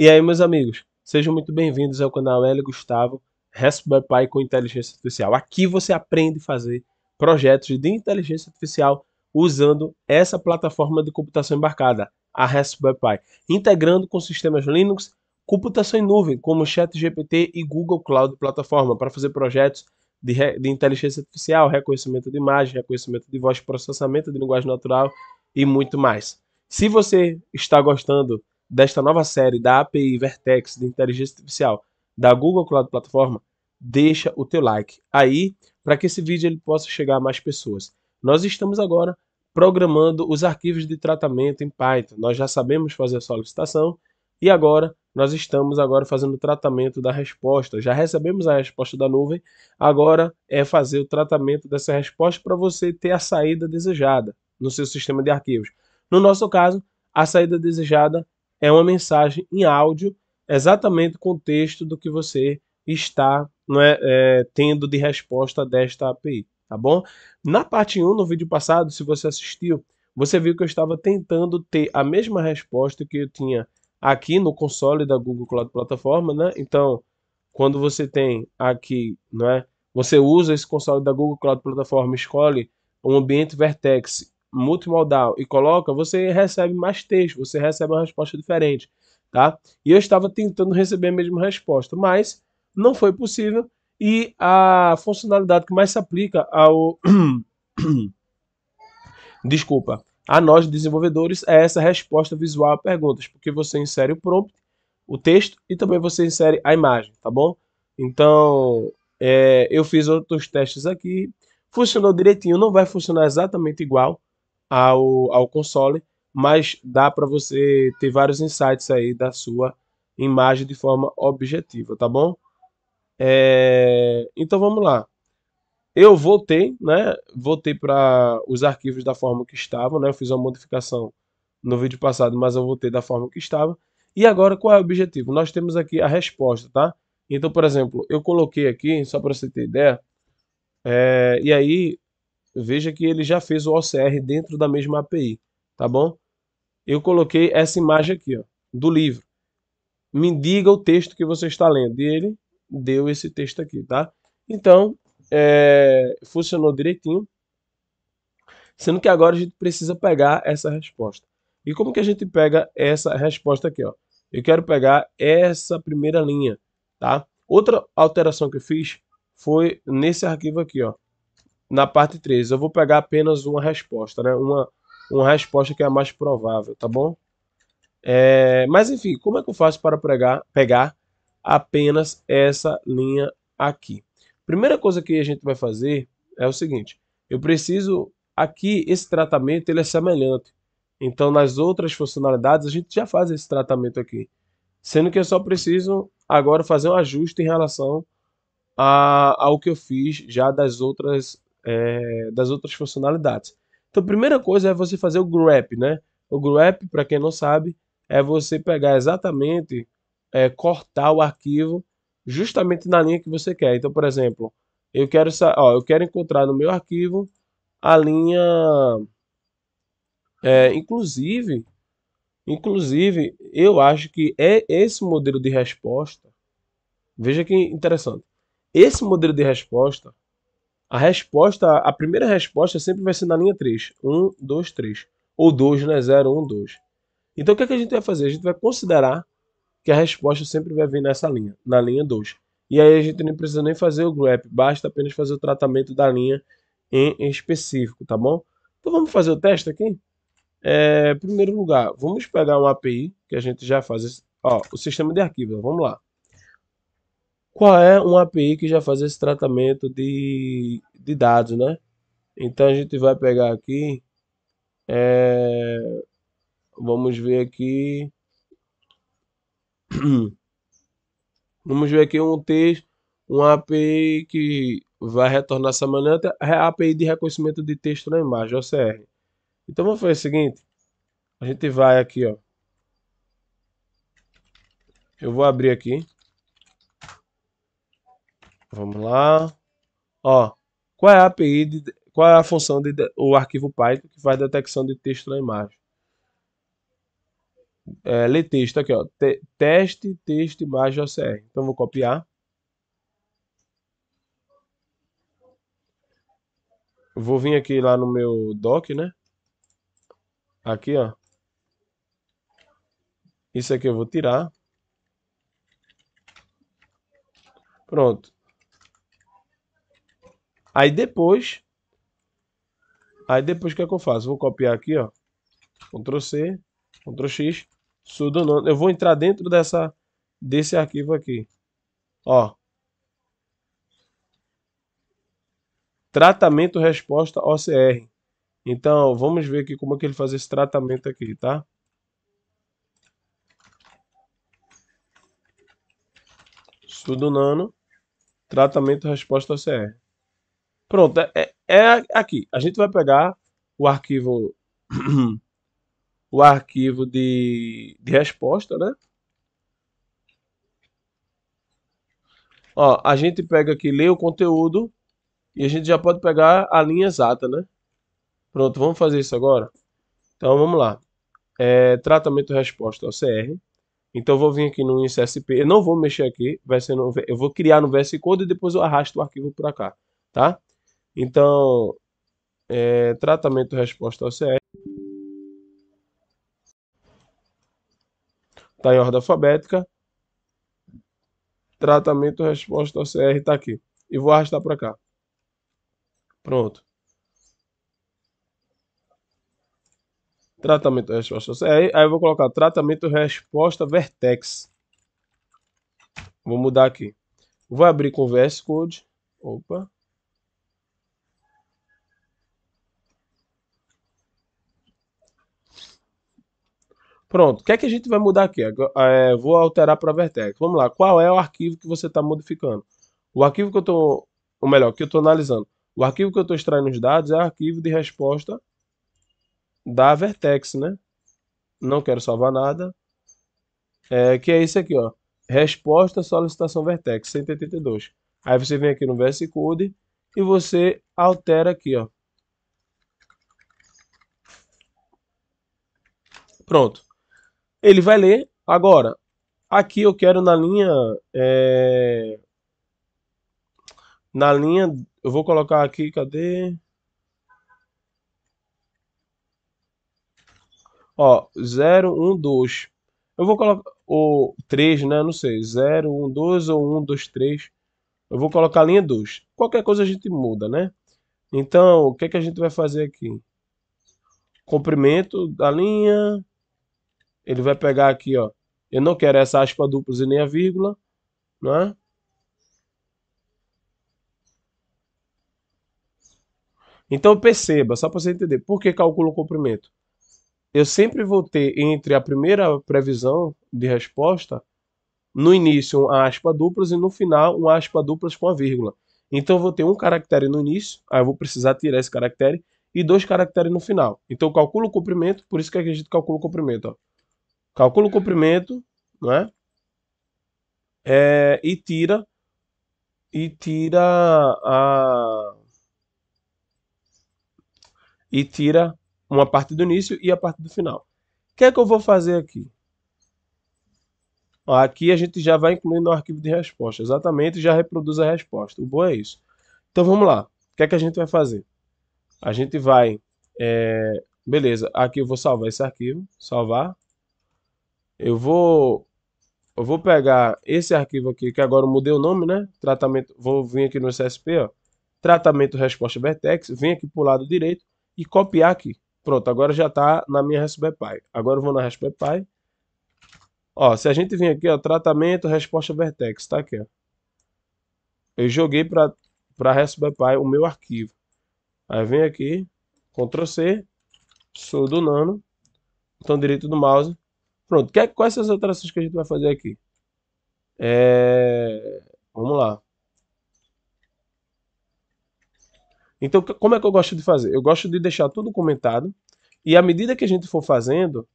E aí, meus amigos, sejam muito bem-vindos ao canal L Gustavo, Raspberry Pi com inteligência artificial. Aqui você aprende a fazer projetos de inteligência artificial usando essa plataforma de computação embarcada, a Raspberry Pi, integrando com sistemas Linux, computação em nuvem, como ChatGPT e Google Cloud Plataforma, para fazer projetos de, de inteligência artificial, reconhecimento de imagem, reconhecimento de voz, processamento de linguagem natural e muito mais. Se você está gostando desta nova série da API Vertex de Inteligência Artificial da Google Cloud Plataforma, deixa o teu like aí para que esse vídeo ele possa chegar a mais pessoas. Nós estamos agora programando os arquivos de tratamento em Python. Nós já sabemos fazer a solicitação e agora nós estamos agora fazendo o tratamento da resposta. Já recebemos a resposta da nuvem, agora é fazer o tratamento dessa resposta para você ter a saída desejada no seu sistema de arquivos. No nosso caso, a saída desejada é uma mensagem em áudio, exatamente com o texto do que você está é, é, tendo de resposta desta API, tá bom? Na parte 1, no vídeo passado, se você assistiu, você viu que eu estava tentando ter a mesma resposta que eu tinha aqui no console da Google Cloud Plataforma, né? Então, quando você tem aqui, é? você usa esse console da Google Cloud Plataforma, escolhe um ambiente Vertex multimodal e coloca, você recebe mais texto, você recebe uma resposta diferente, tá? E eu estava tentando receber a mesma resposta, mas não foi possível e a funcionalidade que mais se aplica ao desculpa, a nós desenvolvedores é essa resposta visual a perguntas, porque você insere o prompt, o texto e também você insere a imagem, tá bom? Então, é, eu fiz outros testes aqui, funcionou direitinho, não vai funcionar exatamente igual, ao, ao console, mas dá para você ter vários insights aí da sua imagem de forma objetiva, tá bom? É... Então vamos lá. Eu voltei, né? Voltei para os arquivos da forma que estavam, né? Eu fiz uma modificação no vídeo passado, mas eu voltei da forma que estava. E agora qual é o objetivo? Nós temos aqui a resposta, tá? Então, por exemplo, eu coloquei aqui, só para você ter ideia, é... e aí veja que ele já fez o OCR dentro da mesma API, tá bom? Eu coloquei essa imagem aqui, ó, do livro. Me diga o texto que você está lendo. E ele deu esse texto aqui, tá? Então, é, funcionou direitinho. Sendo que agora a gente precisa pegar essa resposta. E como que a gente pega essa resposta aqui, ó? Eu quero pegar essa primeira linha, tá? Outra alteração que eu fiz foi nesse arquivo aqui, ó na parte 3. Eu vou pegar apenas uma resposta, né? Uma, uma resposta que é a mais provável, tá bom? É, mas enfim, como é que eu faço para pregar, pegar apenas essa linha aqui? Primeira coisa que a gente vai fazer é o seguinte, eu preciso, aqui esse tratamento ele é semelhante, então nas outras funcionalidades a gente já faz esse tratamento aqui, sendo que eu só preciso agora fazer um ajuste em relação a, ao que eu fiz já das outras é, das outras funcionalidades. Então, a primeira coisa é você fazer o grep, né? O grep, para quem não sabe, é você pegar exatamente, é, cortar o arquivo justamente na linha que você quer. Então, por exemplo, eu quero, ó, eu quero encontrar no meu arquivo a linha, é, inclusive, inclusive, eu acho que é esse modelo de resposta. Veja que interessante. Esse modelo de resposta a resposta, a primeira resposta sempre vai ser na linha 3. 1, 2, 3. Ou 2, né? 0, 1, 2. Então o que, é que a gente vai fazer? A gente vai considerar que a resposta sempre vai vir nessa linha, na linha 2. E aí a gente não precisa nem fazer o grep, basta apenas fazer o tratamento da linha em específico, tá bom? Então vamos fazer o teste aqui? É, primeiro lugar, vamos pegar um API que a gente já faz. ó, o sistema de arquivos, vamos lá qual é uma API que já faz esse tratamento de, de dados, né? Então a gente vai pegar aqui, é, vamos ver aqui, vamos ver aqui um texto, uma API que vai retornar essa manhã, a API de reconhecimento de texto na imagem, OCR. Então vamos fazer o seguinte, a gente vai aqui, ó, eu vou abrir aqui. Vamos lá. Ó, qual é a API, de, qual é a função de, o arquivo Python que faz detecção de texto na imagem? É, ler texto aqui, ó. Te, teste, texto, imagem, OCR. Então vou copiar. Vou vir aqui lá no meu doc, né? Aqui, ó. Isso aqui eu vou tirar. Pronto. Aí depois, aí depois o que é que eu faço? Vou copiar aqui, ó, Ctrl C, Ctrl X, sudono. Eu vou entrar dentro dessa, desse arquivo aqui, ó. Tratamento resposta OCR. Então, vamos ver aqui como é que ele faz esse tratamento aqui, tá? Sudo nano, tratamento resposta OCR. Pronto, é, é, é aqui. A gente vai pegar o arquivo o arquivo de, de resposta, né? Ó, a gente pega aqui, lê o conteúdo e a gente já pode pegar a linha exata, né? Pronto, vamos fazer isso agora? Então, vamos lá. É, tratamento resposta ao CR. Então, eu vou vir aqui no InSSP. Eu não vou mexer aqui, vai ser no, eu vou criar no VS Code e depois eu arrasto o arquivo para cá, tá? Então, é, tratamento resposta ao CS. Está em ordem alfabética. Tratamento resposta ao CR está aqui. E vou arrastar para cá. Pronto. Tratamento resposta CR. Aí eu vou colocar tratamento resposta vertex. Vou mudar aqui. Vou abrir com VS Code. Opa. Pronto, o que é que a gente vai mudar aqui? É, vou alterar para Vertex. Vamos lá, qual é o arquivo que você está modificando? O arquivo que eu estou, ou melhor, que eu estou analisando. O arquivo que eu estou extraindo os dados é o arquivo de resposta da Vertex, né? Não quero salvar nada. É, que é esse aqui, ó. Resposta solicitação Vertex 182. Aí você vem aqui no VS Code e você altera aqui, ó. Pronto ele vai ler. Agora, aqui eu quero na linha... É, na linha... Eu vou colocar aqui, cadê? Ó, 0, 1, 2. Eu vou colocar... O 3, né? Não sei. 0, 1, 2 ou 1, 2, 3. Eu vou colocar a linha 2. Qualquer coisa a gente muda, né? Então, o que, é que a gente vai fazer aqui? Comprimento da linha. Ele vai pegar aqui, ó. Eu não quero essa aspa duplas e nem a vírgula, não é? Então perceba, só para você entender, por que calculo o comprimento? Eu sempre vou ter entre a primeira previsão de resposta, no início uma aspa duplas e no final uma aspa duplas com a vírgula. Então eu vou ter um caractere no início, aí eu vou precisar tirar esse caractere, e dois caracteres no final. Então calculo o comprimento, por isso que a gente calcula o comprimento. Ó. Calcula o comprimento, né? É, e tira e tira a e tira uma parte do início e a parte do final. O que é que eu vou fazer aqui? Aqui a gente já vai incluir no arquivo de resposta, exatamente, já reproduz a resposta. O bom é isso. Então vamos lá. O que é que a gente vai fazer? A gente vai, é... beleza, aqui eu vou salvar esse arquivo, salvar. Eu vou eu vou pegar esse arquivo aqui, que agora eu mudei o nome, né? Tratamento, vou vir aqui no CSP, ó. Tratamento resposta vertex, vem aqui para o lado direito e copiar aqui. Pronto, agora já está na minha Pi. Agora eu vou na RSBPy. Ó, se a gente vir aqui, ó, tratamento resposta vertex, tá aqui, ó. Eu joguei para para Pi o meu arquivo. Aí vem aqui, Ctrl C, sou do nano, botão direito do mouse, Pronto, que, é, quais são as alterações que a gente vai fazer aqui? É... Vamos lá. Então, como é que eu gosto de fazer? Eu gosto de deixar tudo comentado. E à medida que a gente for fazendo,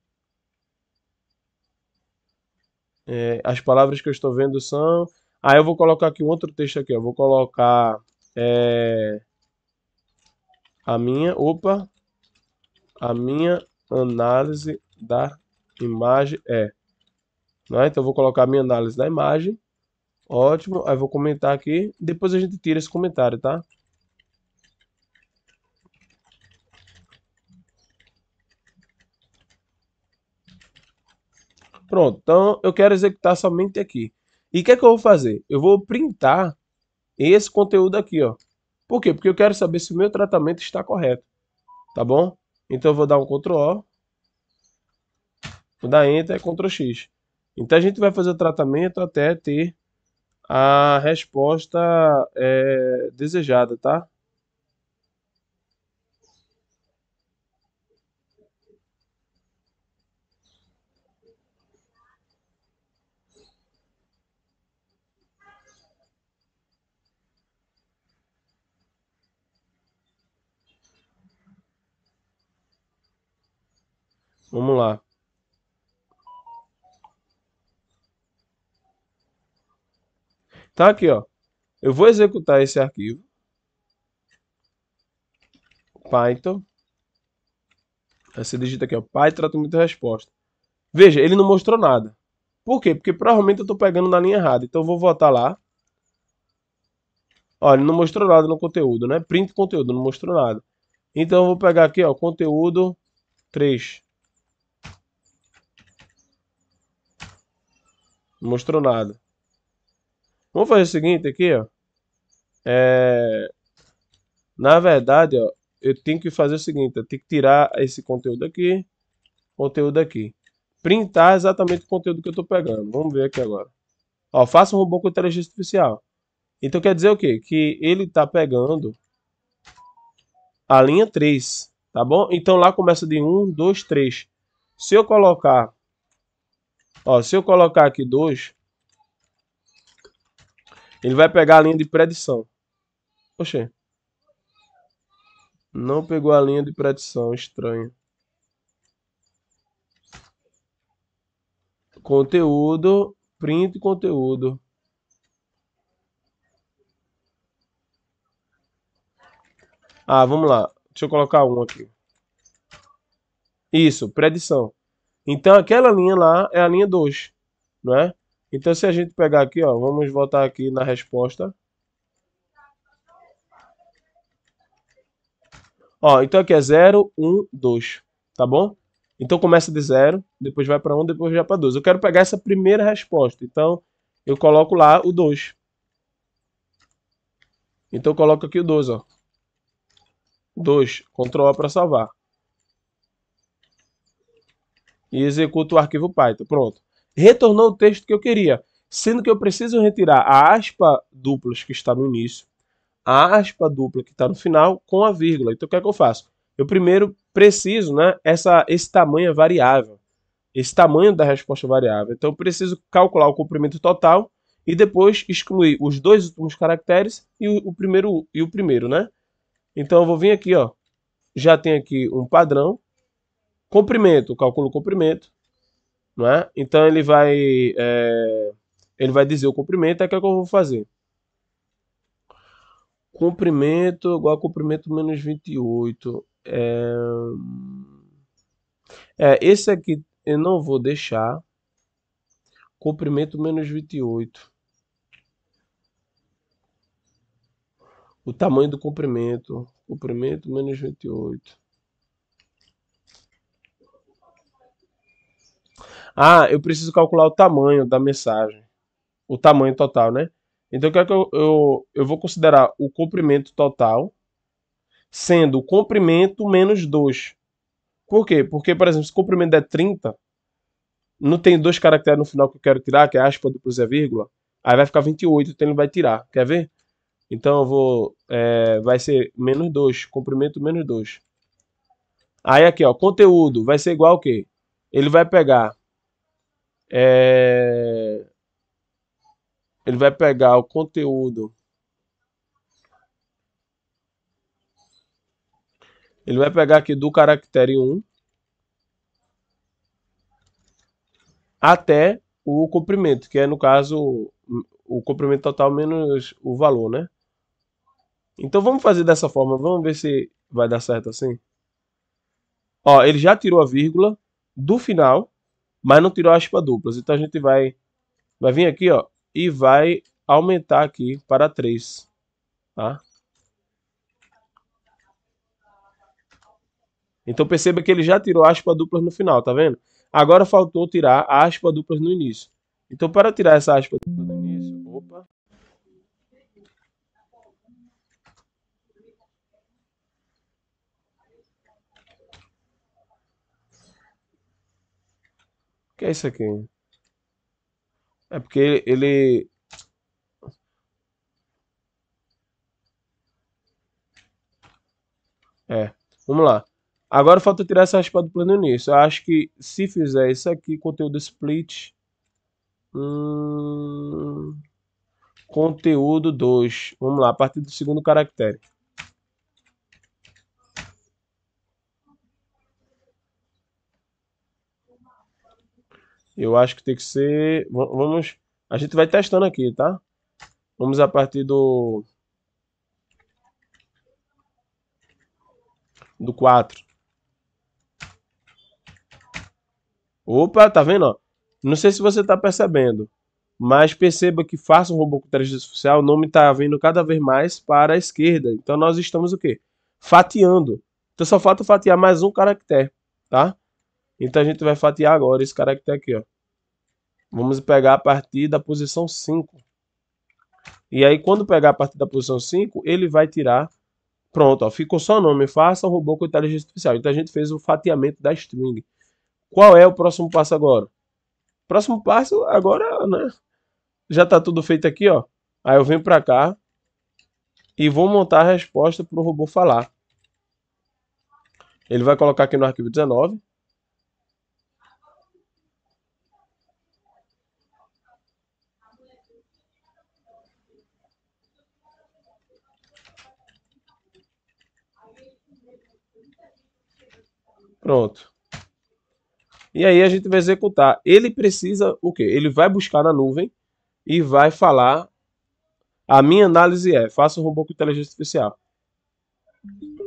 é, as palavras que eu estou vendo são... Aí ah, eu vou colocar aqui um outro texto aqui. Eu vou colocar é, a minha... Opa! A minha análise da Imagem é. Né? Então eu vou colocar minha análise na imagem. Ótimo. Aí vou comentar aqui. Depois a gente tira esse comentário, tá? Pronto. Então eu quero executar somente aqui. E o que é que eu vou fazer? Eu vou printar esse conteúdo aqui, ó. Por quê? Porque eu quero saber se o meu tratamento está correto. Tá bom? Então eu vou dar um Ctrl O. Vou tipo, dar Enter, é Ctrl X. Então a gente vai fazer o tratamento até ter a resposta é, desejada, tá? Vamos lá. Tá aqui, ó. Eu vou executar esse arquivo. Python. Aí você digita aqui, ó, Python tratamento resposta. Veja, ele não mostrou nada. Por quê? Porque provavelmente eu estou pegando na linha errada. Então eu vou voltar lá. Olha, não mostrou nada no conteúdo, né? Print conteúdo, não mostrou nada. Então eu vou pegar aqui, ó, conteúdo 3. Não mostrou nada. Vamos fazer o seguinte aqui, ó. É... Na verdade, ó, eu tenho que fazer o seguinte, eu tenho que tirar esse conteúdo aqui, conteúdo aqui. Printar exatamente o conteúdo que eu estou pegando. Vamos ver aqui agora. Ó, faça um robô com inteligência artificial. Então quer dizer o quê? Que ele está pegando a linha 3, tá bom? Então lá começa de 1, 2, 3. Se eu colocar, ó, se eu colocar aqui 2, ele vai pegar a linha de predição. Oxê. Não pegou a linha de predição, estranho. Conteúdo, print conteúdo. Ah, vamos lá. Deixa eu colocar um aqui. Isso, predição. Então aquela linha lá é a linha 2, é? Então, se a gente pegar aqui, ó, vamos voltar aqui na resposta. Ó, então aqui é 0, 1, 2, tá bom? Então começa de 0, depois vai para 1, um, depois vai para 2. Eu quero pegar essa primeira resposta, então eu coloco lá o 2. Então eu coloco aqui o 2, ó. 2, Ctrl A para salvar. E executo o arquivo Python, pronto retornou o texto que eu queria, sendo que eu preciso retirar a aspa duplas que está no início, a aspa dupla que está no final com a vírgula. Então o que é que eu faço? Eu primeiro preciso, né, essa, esse tamanho é variável, esse tamanho da resposta é variável. Então eu preciso calcular o comprimento total e depois excluir os dois últimos caracteres e o, o primeiro e o primeiro, né? Então eu vou vir aqui, ó, já tem aqui um padrão, comprimento, calculo o comprimento, não é? Então ele vai é, ele vai dizer o comprimento, é que é que eu vou fazer. Comprimento igual a comprimento menos 28. É, é, esse aqui eu não vou deixar. Comprimento menos 28. O tamanho do comprimento. Comprimento menos 28. Ah, eu preciso calcular o tamanho da mensagem. O tamanho total, né? Então, o que é que eu, eu, eu vou considerar o comprimento total, sendo o comprimento menos 2. Por quê? Porque, por exemplo, se o comprimento é 30, não tem dois caracteres no final que eu quero tirar, que é aspa, duplos e vírgula. Aí vai ficar 28, então ele vai tirar. Quer ver? Então eu vou... É, vai ser menos 2, comprimento menos 2. Aí aqui, ó, conteúdo vai ser igual o quê? Ele vai pegar é... Ele vai pegar o conteúdo. Ele vai pegar aqui do caractere 1 até o comprimento, que é no caso o comprimento total menos o valor, né? Então vamos fazer dessa forma, vamos ver se vai dar certo assim. Ó, ele já tirou a vírgula do final mas não tirou aspas duplas. Então a gente vai, vai vir aqui, ó, e vai aumentar aqui para 3, tá? Então perceba que ele já tirou aspa duplas no final, tá vendo? Agora faltou tirar a aspa duplas no início. Então para tirar essa aspa dupla no início, opa, que é isso aqui? É porque ele. É. Vamos lá. Agora falta tirar essa raspa do plano início. Eu acho que se fizer isso aqui, conteúdo split. Hum, conteúdo 2. Vamos lá, a partir do segundo caractere. Eu acho que tem que ser. Vamos. A gente vai testando aqui, tá? Vamos a partir do. Do 4. Opa, tá vendo? Não sei se você tá percebendo, mas perceba que faça um robô com inteligência artificial, o nome tá vindo cada vez mais para a esquerda. Então nós estamos o quê? Fatiando. Então só falta fatiar mais um caractere, tá? Então a gente vai fatiar agora esse cara que tá aqui, ó. Vamos pegar a partir da posição 5. E aí quando pegar a partir da posição 5, ele vai tirar... Pronto, ó, ficou só o nome, faça um robô com inteligência artificial. Então a gente fez o fatiamento da string. Qual é o próximo passo agora? Próximo passo agora, né? Já tá tudo feito aqui, ó. Aí eu venho pra cá e vou montar a resposta pro robô falar. Ele vai colocar aqui no arquivo 19. Pronto. E aí a gente vai executar. Ele precisa o quê? Ele vai buscar na nuvem e vai falar. A minha análise é: faça um robô com inteligência artificial.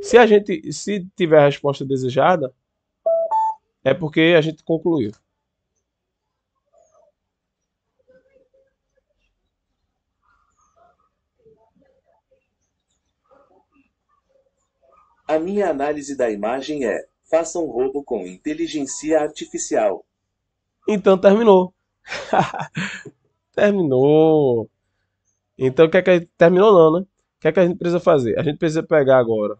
Se a gente, se tiver a resposta desejada, é porque a gente concluiu. A minha análise da imagem é: Faça um roubo com inteligência artificial. Então terminou. terminou. Então que, é que a... terminou não, né? O que, é que a gente precisa fazer? A gente precisa pegar agora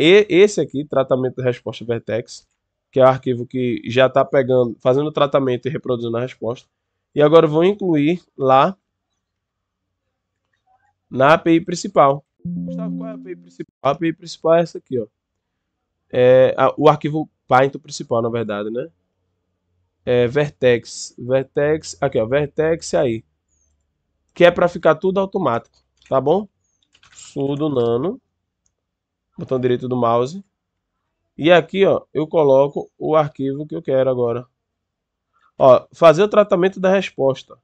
e esse aqui, tratamento de resposta vertex, que é o arquivo que já está pegando, fazendo o tratamento e reproduzindo a resposta. E agora eu vou incluir lá na API principal. Gustavo, qual é a API principal? A API principal é essa aqui, ó é, a, o arquivo Paint principal, na verdade, né? É, vertex, vertex, aqui ó, vertex aí, que é para ficar tudo automático, tá bom? Sudo nano, botão direito do mouse, e aqui ó, eu coloco o arquivo que eu quero agora. Ó, fazer o tratamento da resposta.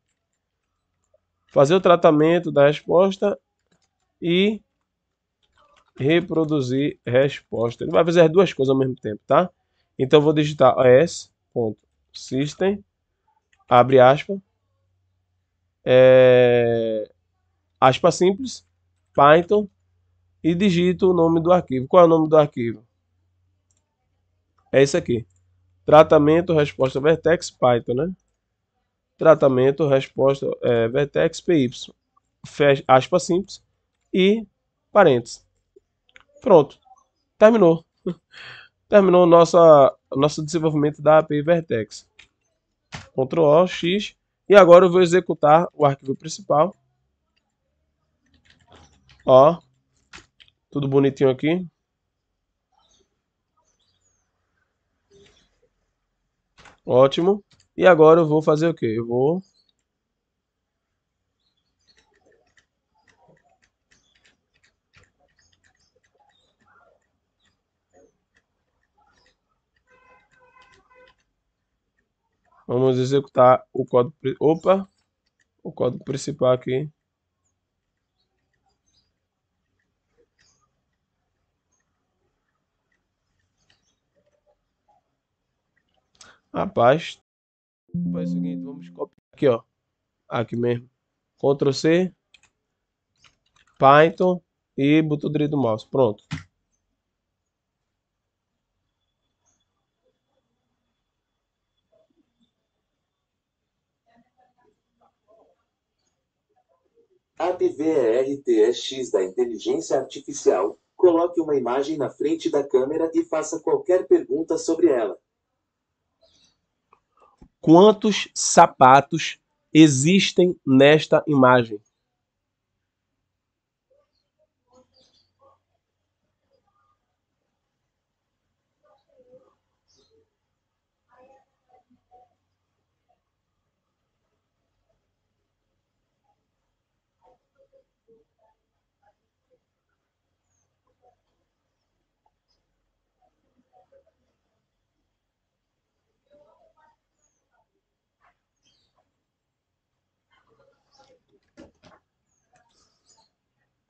Fazer o tratamento da resposta e reproduzir resposta. Ele vai fazer as duas coisas ao mesmo tempo, tá? Então vou digitar as.system, abre aspa, é, aspa simples, Python, e digito o nome do arquivo. Qual é o nome do arquivo? É esse aqui. Tratamento, resposta, vertex, Python, né? Tratamento, resposta, é, vertex, PY. Fecha, aspa simples e parênteses. Pronto. Terminou. Terminou nossa, nosso desenvolvimento da API Vertex. Ctrl X. E agora eu vou executar o arquivo principal. Ó. Tudo bonitinho aqui. Ótimo. E agora eu vou fazer o que? Eu vou Vamos executar o código, opa, o código principal aqui. Rapaz, faz o seguinte, vamos copiar aqui, ó. Aqui mesmo. Ctrl C, Python e botão direito do mouse. Pronto. A TVERTEX é é da inteligência artificial, coloque uma imagem na frente da câmera e faça qualquer pergunta sobre ela. Quantos sapatos existem nesta imagem?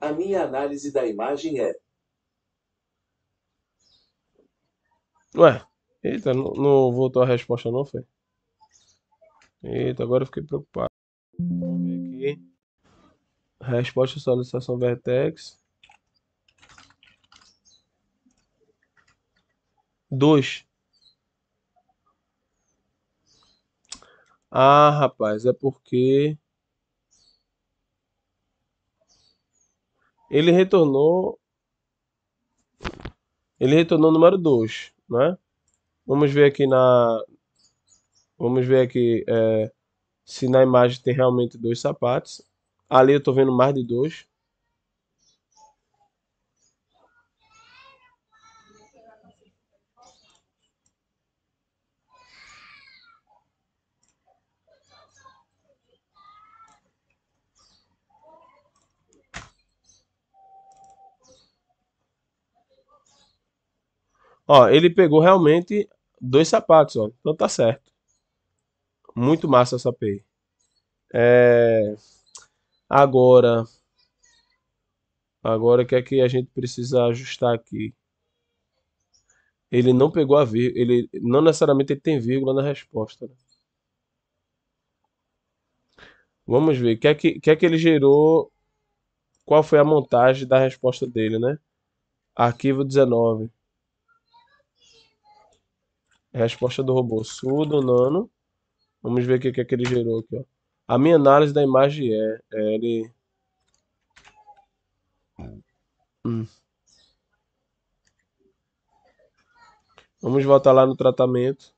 A minha análise da imagem é. Ué, eita, não, não voltou a resposta, não foi? Eita, agora eu fiquei preocupado. Vamos ver aqui. Resposta solicitação vertex. 2. Ah, rapaz, é porque ele retornou ele retornou o número 2, né? Vamos ver aqui na vamos ver aqui é, se na imagem tem realmente dois sapatos. Ali eu tô vendo mais de dois. Ó, ele pegou realmente dois sapatos, ó. Então tá certo. Muito massa essa pei. É... Agora, agora o que é que a gente precisa ajustar aqui? Ele não pegou a vírgula, ele não necessariamente ele tem vírgula na resposta. Né? Vamos ver, o que é que, que, é que ele gerou, qual foi a montagem da resposta dele, né? Arquivo 19. Resposta do robô, sudo, nano. Vamos ver o que é que ele gerou aqui, ó. A minha análise da imagem é, é ele, Hum. Vamos voltar lá no tratamento.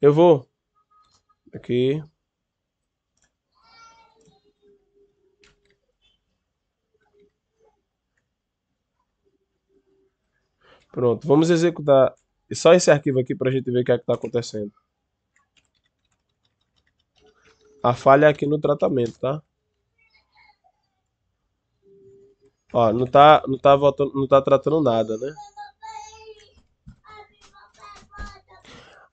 Eu vou aqui. Pronto, vamos executar só esse arquivo aqui para a gente ver o que é que está acontecendo. A falha aqui no tratamento, tá? Ó, não tá, não tá, voltando, não tá tratando nada, né?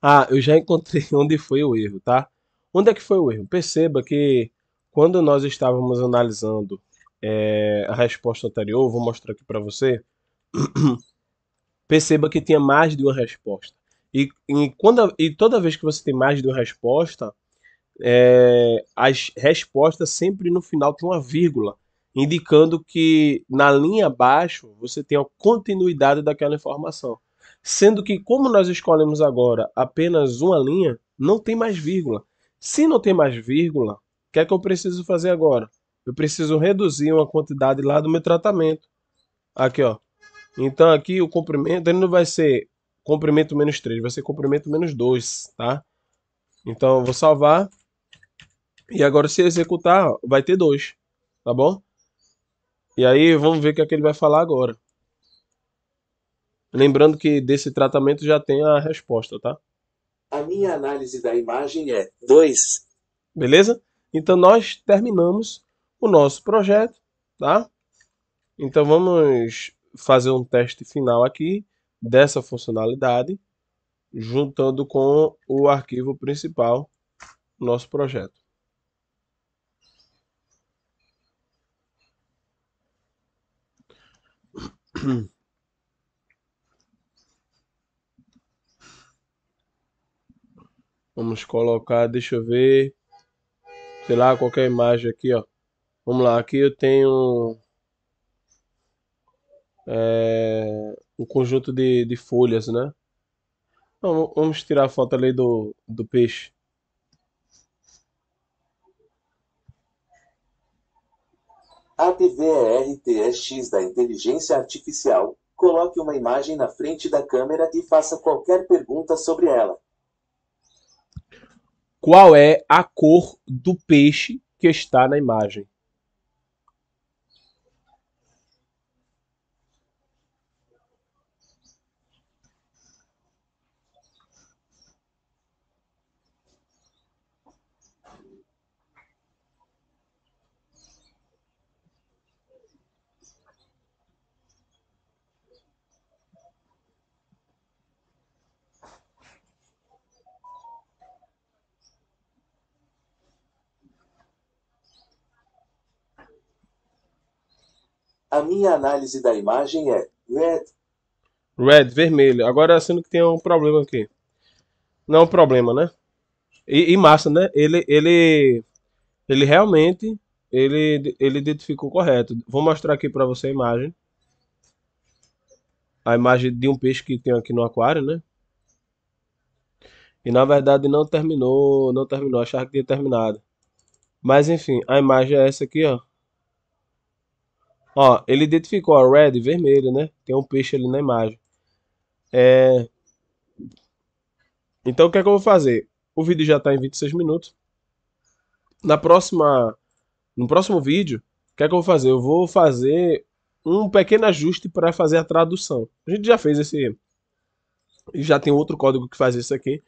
Ah, eu já encontrei onde foi o erro, tá? Onde é que foi o erro? Perceba que quando nós estávamos analisando é, a resposta anterior, vou mostrar aqui para você. perceba que tinha mais de uma resposta. E, e, quando, e toda vez que você tem mais de uma resposta, é, as respostas sempre no final tem uma vírgula, indicando que na linha abaixo você tem a continuidade daquela informação. Sendo que, como nós escolhemos agora apenas uma linha, não tem mais vírgula. Se não tem mais vírgula, o que é que eu preciso fazer agora? Eu preciso reduzir uma quantidade lá do meu tratamento. Aqui, ó, então aqui o comprimento ele não vai ser comprimento menos 3, vai ser comprimento menos 2, tá? Então eu vou salvar. E agora se executar, vai ter 2, tá bom? E aí vamos ver o que, é que ele vai falar agora. Lembrando que desse tratamento já tem a resposta, tá? A minha análise da imagem é 2. Beleza? Então nós terminamos o nosso projeto, tá? Então vamos fazer um teste final aqui dessa funcionalidade, juntando com o arquivo principal do nosso projeto. Vamos colocar, deixa eu ver, sei lá, qualquer imagem aqui, ó. Vamos lá, aqui eu tenho é, o conjunto de, de folhas, né? vamos tirar a foto ali do, do peixe. A TVERTEX da inteligência artificial, coloque uma imagem na frente da câmera e faça qualquer pergunta sobre ela. Qual é a cor do peixe que está na imagem? A minha análise da imagem é red. Red, vermelho. Agora sendo que tem um problema aqui. Não é um problema, né? E, e massa, né? Ele, ele, ele realmente ele, ele identificou correto. Vou mostrar aqui para você a imagem. A imagem de um peixe que tem aqui no aquário, né? E na verdade não terminou, não terminou, achava que tinha terminado. Mas enfim, a imagem é essa aqui, ó. Ó, ele identificou a red, vermelho, né? Tem um peixe ali na imagem. É... Então o que é que eu vou fazer? O vídeo já está em 26 minutos. Na próxima... No próximo vídeo, o que é que eu vou fazer? Eu vou fazer um pequeno ajuste para fazer a tradução. A gente já fez esse... E já tem outro código que faz isso aqui.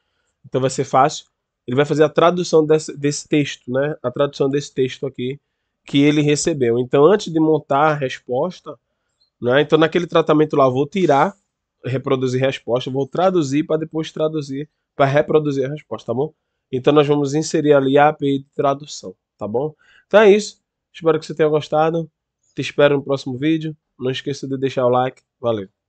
Então vai ser fácil. Ele vai fazer a tradução desse, desse texto, né? A tradução desse texto aqui que ele recebeu. Então, antes de montar a resposta, né, então naquele tratamento lá, vou tirar, reproduzir a resposta, vou traduzir para depois traduzir, para reproduzir a resposta, tá bom? Então, nós vamos inserir ali a API de tradução, tá bom? Então é isso. Espero que você tenha gostado. Te espero no próximo vídeo. Não esqueça de deixar o like. Valeu!